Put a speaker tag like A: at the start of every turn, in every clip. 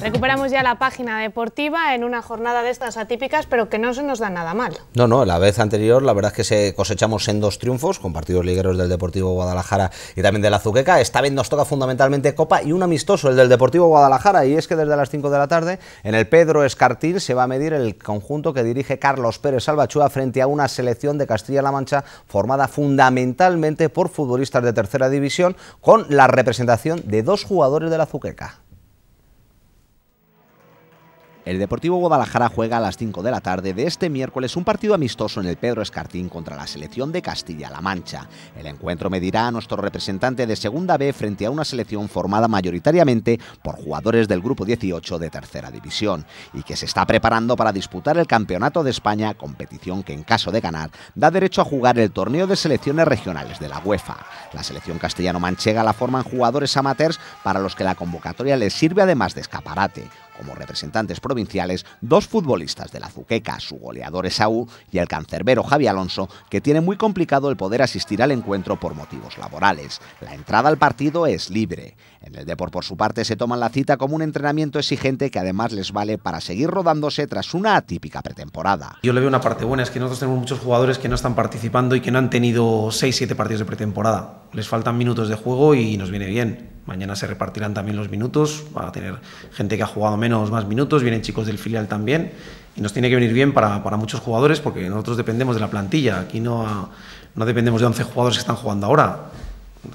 A: Recuperamos ya la página deportiva en una jornada de estas atípicas, pero que no se nos da nada mal. No, no, la vez anterior la verdad es que se cosechamos en dos triunfos, con partidos ligueros del Deportivo Guadalajara y también de la Azuqueca. Esta vez nos toca fundamentalmente Copa y un amistoso, el del Deportivo Guadalajara, y es que desde las 5 de la tarde en el Pedro Escartil se va a medir el conjunto que dirige Carlos Pérez Salvachúa frente a una selección de Castilla-La Mancha formada fundamentalmente por futbolistas de tercera división con la representación de dos jugadores de la Azuqueca. El Deportivo Guadalajara juega a las 5 de la tarde de este miércoles un partido amistoso en el Pedro Escartín contra la selección de Castilla-La Mancha. El encuentro medirá a nuestro representante de Segunda B frente a una selección formada mayoritariamente por jugadores del Grupo 18 de Tercera División y que se está preparando para disputar el Campeonato de España, competición que en caso de ganar da derecho a jugar el torneo de selecciones regionales de la UEFA. La selección castellano-manchega la forman jugadores amateurs para los que la convocatoria les sirve además de escaparate. Como representantes dos futbolistas de la Zuqueca, su goleador Esaú y el cancerbero Javi Alonso, que tiene muy complicado el poder asistir al encuentro por motivos laborales. La entrada al partido es libre. En el Depor, por su parte, se toman la cita como un entrenamiento exigente que además les vale para seguir rodándose tras una atípica pretemporada. Yo le veo una parte buena, es que nosotros tenemos muchos jugadores que no están participando y que no han tenido 6-7 partidos de pretemporada. Les faltan minutos de juego y nos viene bien. Mañana se
B: repartirán también los minutos, va a tener gente que ha jugado menos, más minutos, vienen chicos del filial también, y nos tiene que venir bien para, muchos jugadores porque nosotros dependemos de la plantilla, aquí no, no dependemos de 11 jugadores que están jugando ahora,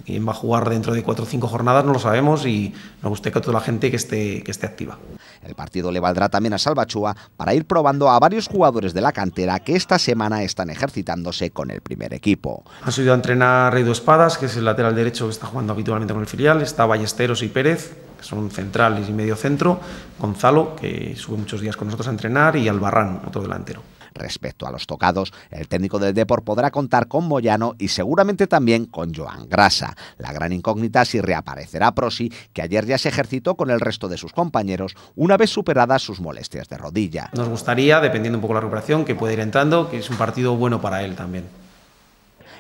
B: Quién va a jugar dentro de cuatro o cinco jornadas no lo sabemos
A: y nos gusta que toda la gente que esté, que esté activa. El partido le valdrá también a Salvachúa para ir probando a varios jugadores de la cantera que esta semana están ejercitándose con el primer equipo.
B: Han subido a entrenar Reido Espadas, que es el lateral derecho que está jugando habitualmente con el filial, está Ballesteros y
A: Pérez, que son centrales y medio centro, Gonzalo, que sube muchos días con nosotros a entrenar, y Albarrán, otro delantero. Respecto a los tocados, el técnico del Deport podrá contar con Moyano y seguramente también con Joan Grasa. La gran incógnita si reaparecerá Prosi, que ayer ya se ejercitó con el resto de sus compañeros una vez superadas sus molestias de rodilla. Nos
B: gustaría, dependiendo un poco la recuperación, que pueda ir entrando, que es un partido bueno para él también.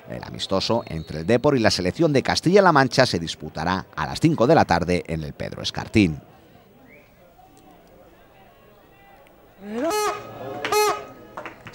A: El amistoso entre el Depor y la selección de Castilla-La Mancha se disputará a las 5 de la tarde en el Pedro Escartín.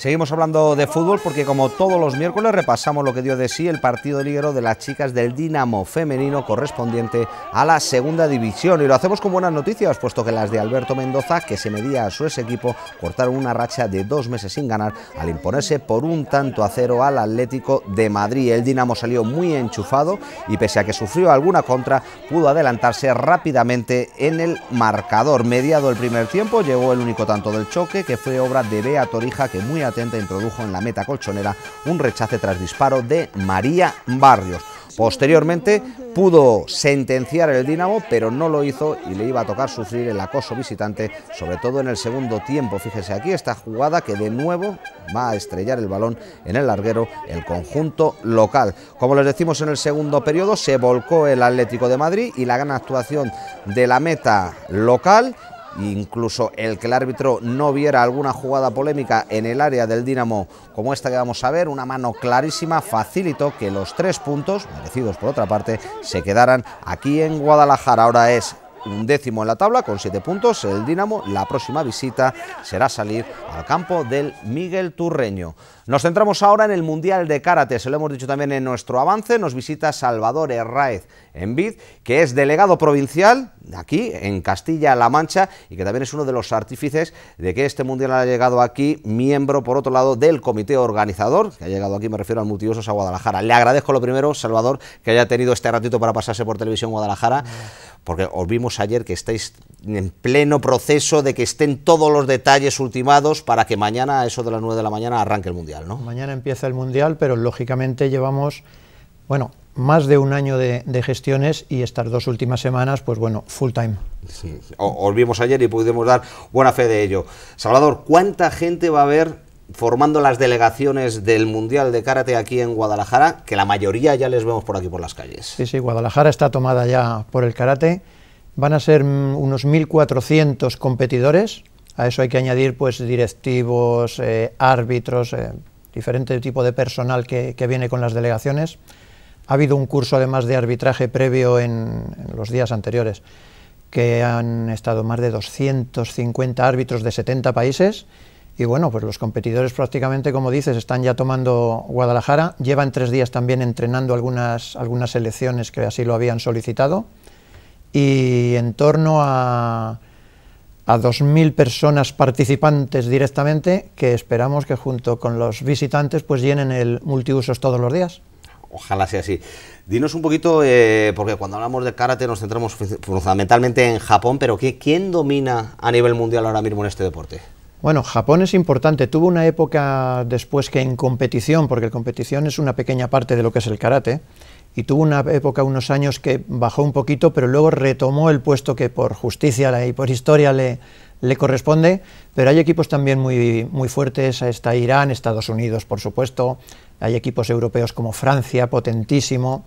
A: Seguimos hablando de fútbol porque como todos los miércoles repasamos lo que dio de sí el partido ligero de las chicas del Dinamo femenino correspondiente a la segunda división y lo hacemos con buenas noticias puesto que las de Alberto Mendoza que se medía a su ex equipo cortaron una racha de dos meses sin ganar al imponerse por un tanto a cero al Atlético de Madrid. El Dinamo salió muy enchufado y pese a que sufrió alguna contra pudo adelantarse rápidamente en el marcador. Mediado el primer tiempo llegó el único tanto del choque que fue obra de Bea Torija que muy atenta introdujo en la meta colchonera un rechace tras disparo de María Barrios. Posteriormente pudo sentenciar el Dinamo, pero no lo hizo y le iba a tocar sufrir el acoso visitante, sobre todo en el segundo tiempo. Fíjese aquí esta jugada que de nuevo va a estrellar el balón en el larguero el conjunto local. Como les decimos en el segundo periodo, se volcó el Atlético de Madrid y la gran actuación de la meta local incluso el que el árbitro no viera alguna jugada polémica en el área del Dinamo como esta que vamos a ver, una mano clarísima facilitó que los tres puntos, merecidos por otra parte, se quedaran aquí en Guadalajara. Ahora es un décimo en la tabla con siete puntos. El Dinamo, la próxima visita será salir al campo del Miguel Turreño. Nos centramos ahora en el Mundial de Karate, se lo hemos dicho también en nuestro avance, nos visita Salvador en Envid, que es delegado provincial aquí en Castilla-La Mancha y que también es uno de los artífices de que este Mundial haya llegado aquí, miembro por otro lado del comité organizador, que ha llegado aquí, me refiero al multiosos a Guadalajara. Le agradezco lo primero, Salvador, que haya tenido este ratito para pasarse por televisión Guadalajara, porque os vimos ayer que estáis en pleno proceso de que estén todos los detalles ultimados para que mañana, a eso de las 9 de la mañana, arranque el Mundial.
B: Mañana empieza el Mundial, pero lógicamente llevamos, bueno, más de un año de, gestiones y estas dos últimas semanas, pues bueno, full time.
A: Sí, os ayer y pudimos dar buena fe de ello. Salvador, ¿cuánta gente va a haber formando las delegaciones del Mundial de Karate aquí en Guadalajara? Que la mayoría ya les vemos por aquí por las calles.
B: Sí, sí, Guadalajara está tomada ya por el karate. Van a ser mm, unos 1.400 competidores. A eso hay que añadir pues directivos, eh, árbitros, eh, diferente tipo de personal que, viene con las delegaciones. Ha habido un curso además de arbitraje previo en, los días anteriores, que han estado más de 250 árbitros de 70 países. Y bueno, pues los competidores prácticamente, como dices, están ya tomando Guadalajara. Llevan tres días también entrenando algunas, algunas selecciones que así lo habían solicitado. Y en torno a a 2.000 personas participantes directamente que esperamos que junto con los visitantes pues llenen el multiusos todos los días.
A: Ojalá sea así. Dinos un poquito, eh, porque cuando hablamos de karate nos centramos fundamentalmente en Japón, pero ¿quién domina a nivel mundial ahora mismo en este deporte?
B: Bueno, Japón es importante. Tuvo una época después que en competición, porque competición es una pequeña parte de lo que es el karate, y tuvo una época, unos años que bajó un poquito, pero luego retomó el puesto que por justicia y por historia le, corresponde, pero hay equipos también muy, muy fuertes, está Irán, Estados Unidos, por supuesto, hay equipos europeos como Francia, potentísimo,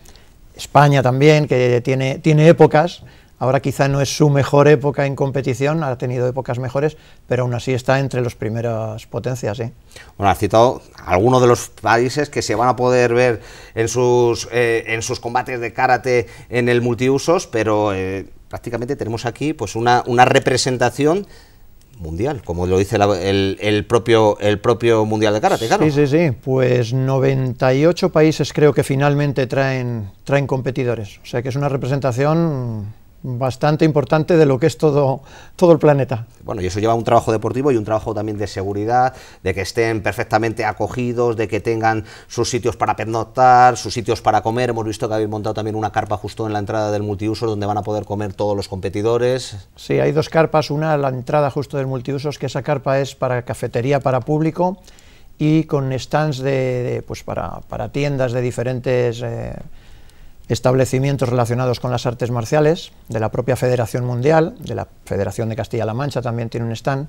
B: España también, que tiene épocas, Ahora quizá no es su mejor época en competición, ha tenido épocas mejores, pero aún así está entre las primeras potencias. ¿eh?
A: Bueno, ha citado algunos de los países que se van a poder ver en sus, eh, en sus combates de karate en el multiusos, pero eh, prácticamente tenemos aquí pues una, una representación mundial, como lo dice el, propio, el propio Mundial de Karate, claro. Sí, sí, sí, pues 98 países
B: creo que finalmente traen, traen competidores, o sea que es una representación bastante importante de lo que es todo, todo el planeta.
A: Bueno, y eso lleva un trabajo deportivo y un trabajo también de seguridad, de que estén perfectamente acogidos, de que tengan sus sitios para pernoctar, sus sitios para comer. Hemos visto que habéis montado también una carpa justo en la entrada del multiuso donde van a poder comer todos los competidores. Sí,
B: hay dos carpas, una a la entrada justo del multiusos, que esa carpa es para cafetería para público y con stands de, pues para, para, tiendas de diferentes... Eh, establecimientos relacionados con las artes marciales, de la propia Federación Mundial, de la Federación de Castilla-La Mancha también tiene un stand,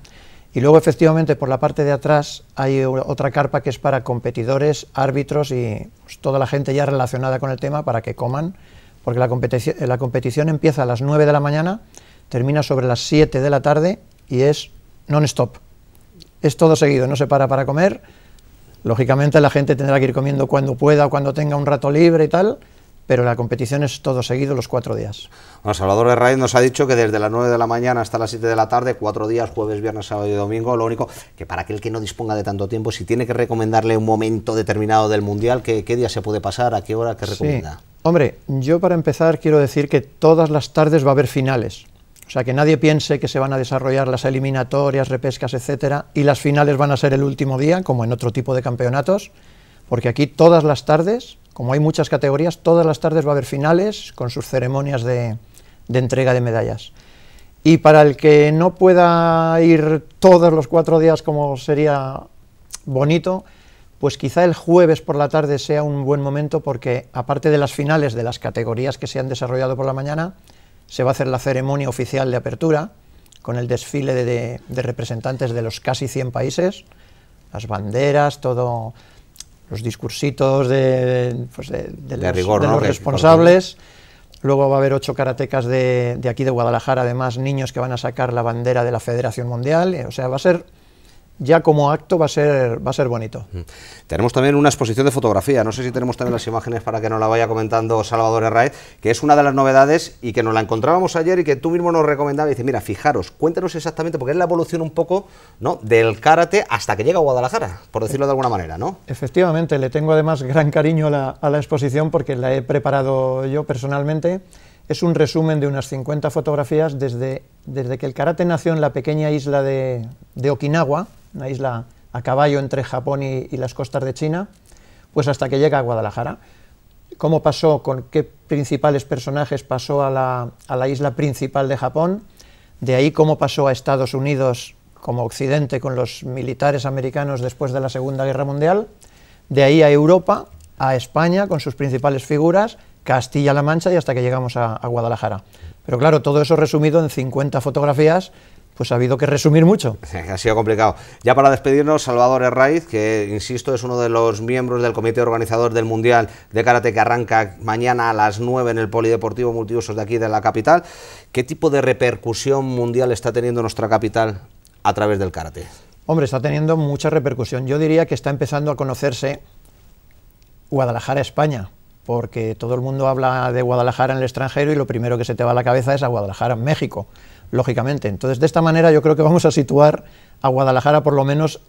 B: y luego efectivamente por la parte de atrás hay otra carpa que es para competidores, árbitros y pues, toda la gente ya relacionada con el tema para que coman, porque la, la competición empieza a las 9 de la mañana, termina sobre las 7 de la tarde y es non-stop. Es todo seguido, no se para para comer. Lógicamente la gente tendrá que ir comiendo cuando pueda cuando tenga un rato libre y tal, pero la competición es todo seguido los cuatro días.
A: Bueno, Salvador Herraiz nos ha dicho que desde las 9 de la mañana hasta las 7 de la tarde, cuatro días, jueves, viernes, sábado y domingo, lo único que para aquel que no disponga de tanto tiempo, si tiene que recomendarle un momento determinado del Mundial, ¿qué, qué día se puede pasar? ¿A qué hora? ¿Qué recomienda?
B: Hombre, yo para empezar quiero decir que todas las tardes va a haber finales. O sea, que nadie piense que se van a desarrollar las eliminatorias, repescas, etcétera, y las finales van a ser el último día, como en otro tipo de campeonatos porque aquí todas las tardes, como hay muchas categorías, todas las tardes va a haber finales con sus ceremonias de, entrega de medallas. Y para el que no pueda ir todos los cuatro días como sería bonito, pues quizá el jueves por la tarde sea un buen momento porque aparte de las finales de las categorías que se han desarrollado por la mañana, se va a hacer la ceremonia oficial de apertura con el desfile de representantes de los casi 100 países, las banderas, todo los discursitos de, pues de, los, responsables. Luego va a haber ocho karatecas de, de, aquí de Guadalajara, además niños que van a sacar la bandera de la Federación Mundial. Eh, o sea, va a ser ya como acto va a ser, va a ser bonito.
A: Mm. Tenemos también una exposición de fotografía, no sé si tenemos también las imágenes para que nos la vaya comentando Salvador Herraez, que es una de las novedades y que nos la encontrábamos ayer y que tú mismo nos recomendabas, y dice, mira, fijaros, cuéntanos exactamente, porque es la evolución un poco ¿no? del karate hasta que llega a Guadalajara, por decirlo de alguna manera, ¿no?
B: Efectivamente, le tengo además gran cariño a la, exposición porque la he preparado yo personalmente, es un resumen de unas 50 fotografías desde, desde que el karate nació en la pequeña isla de, de Okinawa, una isla a caballo entre Japón y, las costas de China, pues hasta que llega a Guadalajara. ¿Cómo pasó? ¿Con qué principales personajes pasó a la, isla principal de Japón? De ahí cómo pasó a Estados Unidos como Occidente con los militares americanos después de la Segunda Guerra Mundial, de ahí a Europa, a España con sus principales figuras, Castilla-La Mancha y hasta que llegamos a, a, Guadalajara. Pero claro, todo eso resumido en 50 fotografías pues ha habido que resumir mucho.
A: Ha sido complicado. Ya para despedirnos, Salvador Herraiz, que insisto, es uno de los miembros del comité organizador del Mundial de Karate que arranca mañana a las 9 en el Polideportivo Multiusos de aquí de la capital. ¿Qué tipo de repercusión mundial está teniendo nuestra capital a través del karate?
B: Hombre, está teniendo mucha repercusión. Yo diría que está empezando a conocerse Guadalajara, España, porque todo el mundo habla de Guadalajara en el extranjero y lo primero que se te va a la cabeza es a Guadalajara, México lógicamente. Entonces, de esta manera yo creo que vamos a situar a Guadalajara por lo menos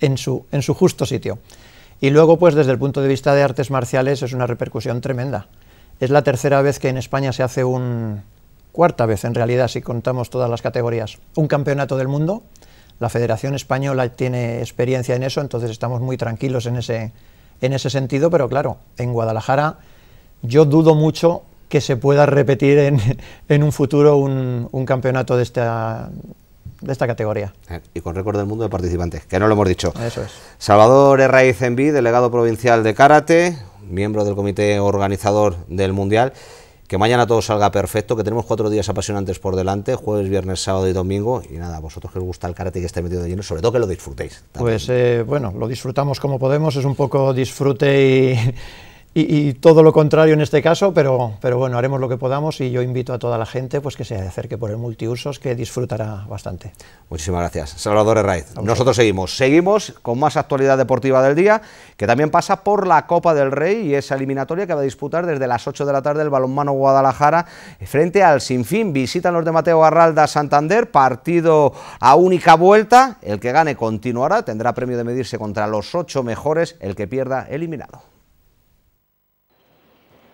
B: en su, en su justo sitio. Y luego, pues desde el punto de vista de artes marciales, es una repercusión tremenda. Es la tercera vez que en España se hace un, cuarta vez en realidad, si contamos todas las categorías, un campeonato del mundo. La Federación Española tiene experiencia en eso, entonces estamos muy tranquilos en ese, en ese sentido, pero claro, en Guadalajara yo dudo mucho que se pueda repetir en, un futuro un, campeonato de esta, de esta categoría.
A: Eh, y con récord del mundo de participantes, que no lo hemos dicho. Eso es. Salvador Herraiz Enví, delegado provincial de Karate, miembro del comité organizador del Mundial. Que mañana todo salga perfecto, que tenemos cuatro días apasionantes por delante, jueves, viernes, sábado y domingo. Y nada, vosotros que os gusta el karate que estáis metido de lleno, sobre todo que lo disfrutéis.
B: Pues eh, bueno, lo disfrutamos como podemos, es un poco disfrute y, y, todo lo contrario en este caso, pero, pero bueno, haremos lo que podamos y yo invito a toda la gente pues, que se acerque por el multiusos, que disfrutará bastante.
A: Muchísimas gracias. Salvador Herraiz. Nosotros seguimos, seguimos con más actualidad deportiva del día, que también pasa por la Copa del Rey y esa eliminatoria que va a disputar desde las 8 de la tarde el balonmano Guadalajara frente al Sinfín. Visitan los de Mateo Garralda Santander, partido a única vuelta. El que gane continuará, tendrá premio de medirse contra los ocho mejores, el que pierda eliminado.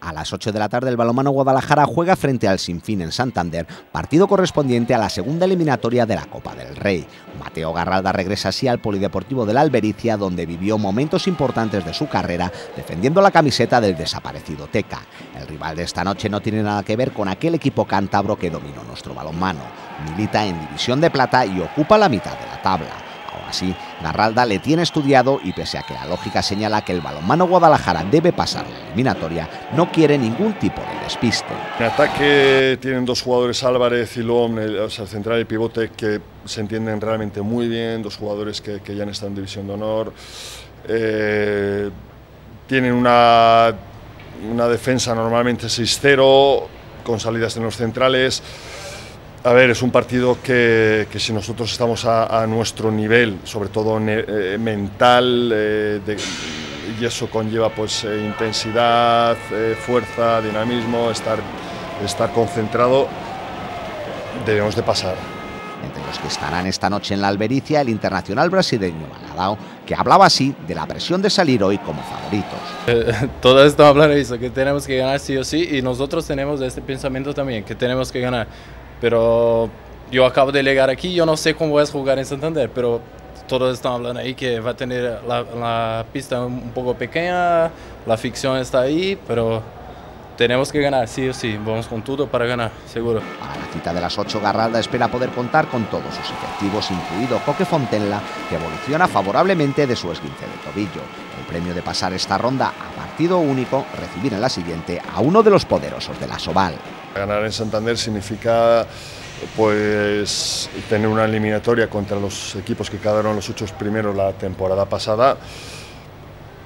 A: A las 8 de la tarde el balonmano Guadalajara juega frente al Sinfín en Santander, partido correspondiente a la segunda eliminatoria de la Copa del Rey. Mateo Garralda regresa así al Polideportivo de la Albericia, donde vivió momentos importantes de su carrera defendiendo la camiseta del desaparecido Teca. El rival de esta noche no tiene nada que ver con aquel equipo cántabro que dominó nuestro balonmano. Milita en División de Plata y ocupa la mitad de la tabla. así, Narralda le tiene estudiado y pese a que la lógica señala que el balonmano Guadalajara debe pasar la eliminatoria, no quiere ningún tipo de despiste.
C: En ataque tienen dos jugadores, Álvarez y Lom, el, central y el pivote, que se entienden realmente muy bien, dos jugadores que, ya han estado en División de Honor. Eh, tienen una, una defensa normalmente 6-0, con salidas en los centrales. A ver, es un partido que, que si nosotros estamos a, nuestro nivel, sobre todo eh, mental, eh, y eso conlleva pues eh, intensidad, fuerza, dinamismo, estar, estar concentrado, debemos de pasar. Entre
A: los que estarán esta noche en la albericia, el internacional brasileño Maladao, que hablaba así de la presión de salir hoy como favoritos.
C: Eh, todo
B: esto de eso, que tenemos que ganar sí o sí, y nosotros tenemos este pensamiento también, que tenemos que ganar. Pero yo acabo de llegar aquí, yo no sé cómo es jugar en Santander, pero todos están hablando ahí que va a tener la, la pista un poco pequeña, la ficción está
C: ahí, pero Tenemos que ganar, sí o sí. Vamos con todo para ganar, seguro. A
A: la cita de las 8, Garralda espera poder contar con todos sus efectivos, incluido Coque Fontenla, que evoluciona favorablemente de su esguince de tobillo. El premio de pasar esta ronda a partido único, recibir en la siguiente a uno de los poderosos de la Soval.
C: Ganar en Santander significa pues tener una eliminatoria contra los equipos que quedaron los ocho primeros la temporada pasada.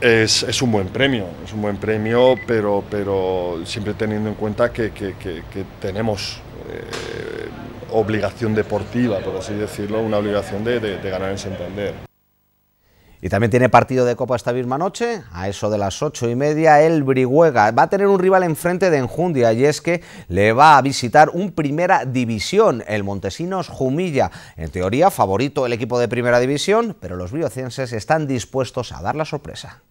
C: Es, un buen premio, es un buen premio, pero, pero siempre teniendo en cuenta que, tenemos eh, obligación deportiva, por así decirlo, una obligación de, ganar en Santander.
A: Y también tiene partido de Copa esta misma noche, a eso de las ocho y media, el Brihuega. Va a tener un rival enfrente de Enjundia y es que le va a visitar un Primera División, el Montesinos Jumilla. En teoría, favorito el equipo de Primera División, pero los briocienses están dispuestos a dar la sorpresa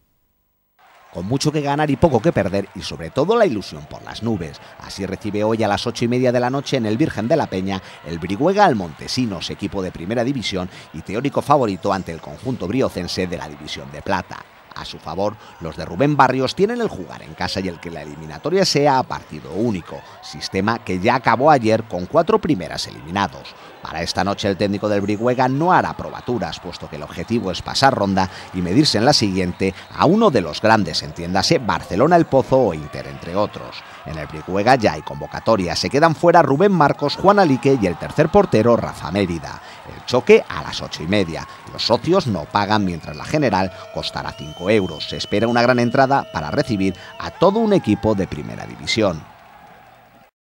A: con mucho que ganar y poco que perder y sobre todo la ilusión por las nubes. Así recibe hoy a las ocho y media de la noche en el Virgen de la Peña el Brihuega al Montesinos, equipo de primera división y teórico favorito ante el conjunto briocense de la División de Plata. A su favor, los de Rubén Barrios tienen el jugar en casa y el que la eliminatoria sea a partido único, sistema que ya acabó ayer con cuatro primeras eliminados. Para esta noche el técnico del Brihuega no hará probaturas, puesto que el objetivo es pasar ronda y medirse en la siguiente a uno de los grandes, entiéndase Barcelona el Pozo o Inter, entre otros. En el Brihuega ya hay convocatoria, se quedan fuera Rubén Marcos, Juan Alique y el tercer portero Rafa Mérida. El choque a las ocho y media. Los socios no pagan mientras la general costará cinco euros. Se espera una gran entrada para recibir a todo un equipo de primera división.